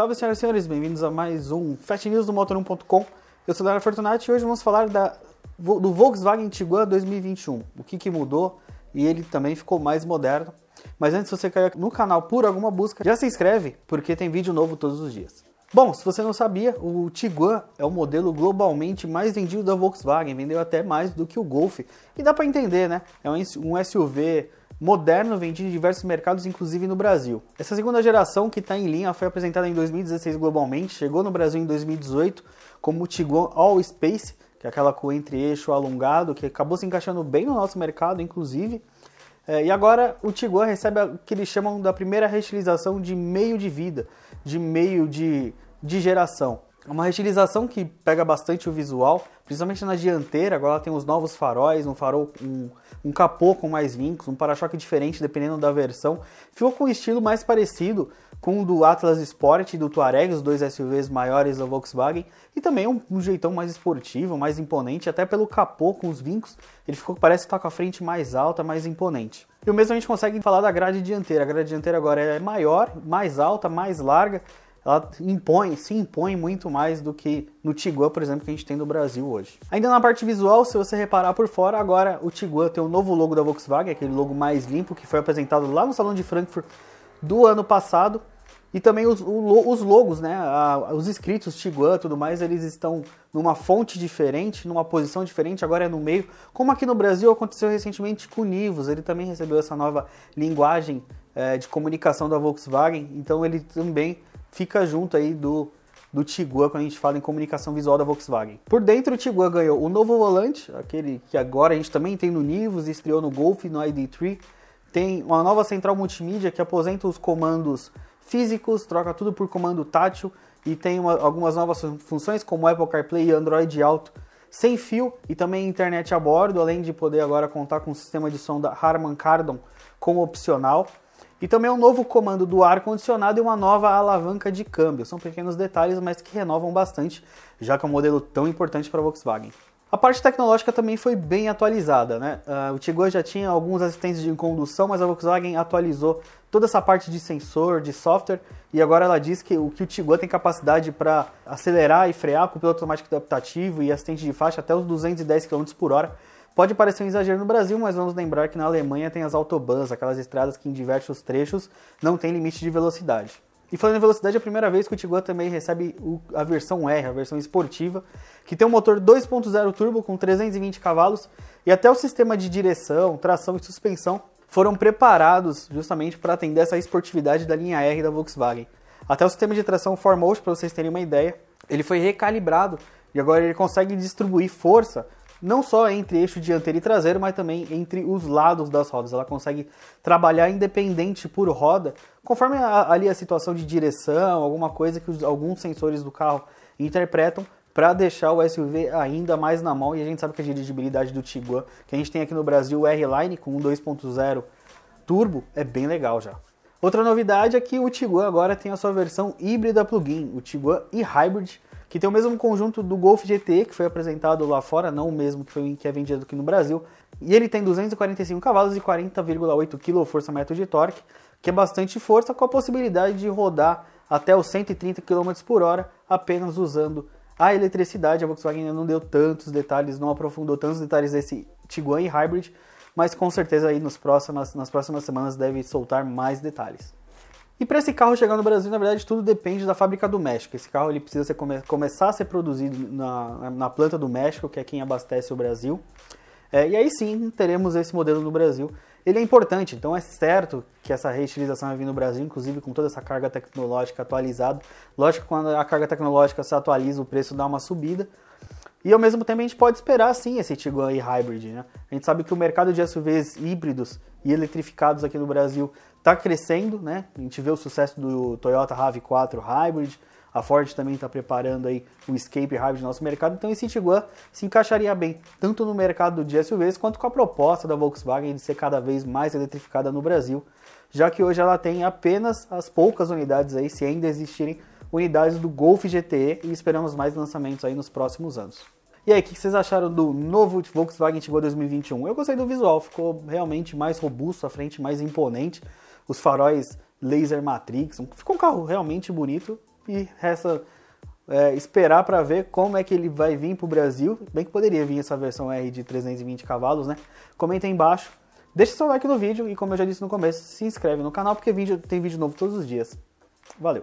Salve, senhoras e senhores, bem-vindos a mais um Fast News do Motor1.com. Eu sou o Lara Fortunati e hoje vamos falar da, do Volkswagen Tiguan 2021, o que, que mudou e ele também ficou mais moderno. Mas antes, se você cair no canal por alguma busca, já se inscreve, porque tem vídeo novo todos os dias. Bom, se você não sabia, o Tiguan é o modelo globalmente mais vendido da Volkswagen, vendeu até mais do que o Golf. E dá para entender, né? É um SUV moderno vendido em diversos mercados, inclusive no Brasil. Essa segunda geração que está em linha foi apresentada em 2016 globalmente, chegou no Brasil em 2018 como o Tiguan All Space, que é aquela com entre-eixo alongado, que acabou se encaixando bem no nosso mercado, inclusive. É, e agora o Tiguan recebe o que eles chamam da primeira reutilização de meio de vida, de meio de, de geração. É uma reutilização que pega bastante o visual, principalmente na dianteira. Agora ela tem os novos faróis, um farol, um, um capô com mais vincos, um para-choque diferente dependendo da versão. Ficou com um estilo mais parecido com o do Atlas Sport e do Touareg, os dois SUVs maiores da Volkswagen, e também um, um, jeitão mais esportivo, mais imponente, até pelo capô com os vincos, ele ficou parece estar tá com a frente mais alta, mais imponente. E o mesmo a gente consegue falar da grade dianteira. A grade dianteira agora é maior, mais alta, mais larga, ela impõe, se impõe muito mais do que no Tiguan, por exemplo, que a gente tem no Brasil hoje. Ainda na parte visual, se você reparar por fora, agora o Tiguan tem o novo logo da Volkswagen, aquele logo mais limpo que foi apresentado lá no Salão de Frankfurt do ano passado. E também os, os logos, né? os escritos Tiguan tudo mais, eles estão numa fonte diferente, numa posição diferente, agora é no meio. Como aqui no Brasil aconteceu recentemente com o Nivus, ele também recebeu essa nova linguagem é, de comunicação da Volkswagen, então ele também fica junto aí do do Tiguan quando a gente fala em comunicação visual da Volkswagen. Por dentro, o Tiguan ganhou o novo volante, aquele que agora a gente também tem no Nivus, estreou no Golf e no ID3. Tem uma nova central multimídia que aposenta os comandos físicos, troca tudo por comando tátil e tem uma, algumas novas funções como Apple CarPlay e Android Auto sem fio e também internet a bordo, além de poder agora contar com o sistema de som da Harman Kardon como opcional. E também um novo comando do ar-condicionado e uma nova alavanca de câmbio. São pequenos detalhes, mas que renovam bastante, já que é um modelo tão importante para a Volkswagen. A parte tecnológica também foi bem atualizada, né? Uh, o Tiguan já tinha alguns assistentes de condução, mas a Volkswagen atualizou toda essa parte de sensor, de software, e agora ela diz que o, que o Tiguan tem capacidade para acelerar e frear com o piloto automático adaptativo e assistente de faixa até os 210 km por hora, Pode parecer um exagero no Brasil, mas vamos lembrar que na Alemanha tem as autobahns, aquelas estradas que em diversos trechos não tem limite de velocidade. E falando em velocidade, é a primeira vez que o Tiguan também recebe a versão R, a versão esportiva, que tem um motor 2.0 turbo com 320 cavalos e até o sistema de direção, tração e suspensão foram preparados justamente para atender essa esportividade da linha R da Volkswagen. Até o sistema de tração 4Motion, para vocês terem uma ideia, ele foi recalibrado e agora ele consegue distribuir força não só entre eixo dianteiro e traseiro, mas também entre os lados das rodas. Ela consegue trabalhar independente por roda, conforme a, ali a situação de direção, alguma coisa que os, alguns sensores do carro interpretam para deixar o SUV ainda mais na mão. E a gente sabe que a dirigibilidade do Tiguan, que a gente tem aqui no Brasil, o R-Line com um 2.0 turbo, é bem legal já. Outra novidade é que o Tiguan agora tem a sua versão híbrida plug-in, o Tiguan e-Hybrid, que tem o mesmo conjunto do Golf GT que foi apresentado lá fora, não o mesmo que, foi, que é vendido aqui no Brasil. E ele tem 245 cavalos e 40,8 quilos-força-metro de torque, que é bastante força, com a possibilidade de rodar até os 130 km por hora apenas usando a eletricidade. A Volkswagen ainda não deu tantos detalhes, não aprofundou tantos detalhes desse Tiguan e Hybrid, mas com certeza aí nos próximas, nas próximas semanas deve soltar mais detalhes. E para esse carro chegar no Brasil, na verdade, tudo depende da fábrica do México. Esse carro ele precisa ser, come, começar a ser produzido na, na planta do México, que é quem abastece o Brasil. É, e aí sim teremos esse modelo no Brasil. Ele é importante, então é certo que essa reutilização vai vir no Brasil, inclusive com toda essa carga tecnológica atualizada. Lógico que quando a carga tecnológica se atualiza, o preço dá uma subida. E ao mesmo tempo a gente pode esperar sim esse Tiguan e hybrid, né? A gente sabe que o mercado de SUVs híbridos e eletrificados aqui no Brasil está crescendo, né? A gente vê o sucesso do Toyota RAV4 Hybrid, a Ford também está preparando aí o escape hybrid no nosso mercado, então esse Tiguan se encaixaria bem, tanto no mercado de SUVs quanto com a proposta da Volkswagen de ser cada vez mais eletrificada no Brasil, já que hoje ela tem apenas as poucas unidades aí, se ainda existirem, unidades do Golf GTE e esperamos mais lançamentos aí nos próximos anos. E aí, o que vocês acharam do novo Volkswagen Tiguan 2021? Eu gostei do visual, ficou realmente mais robusto, a frente mais imponente os faróis laser matrix. Ficou um carro realmente bonito e resta é, esperar para ver como é que ele vai vir para o Brasil. Bem que poderia vir essa versão R de 320 cavalos, né? Comenta aí embaixo. Deixa seu like no vídeo e, como eu já disse no começo, se inscreve no canal porque tem vídeo novo todos os dias. Valeu!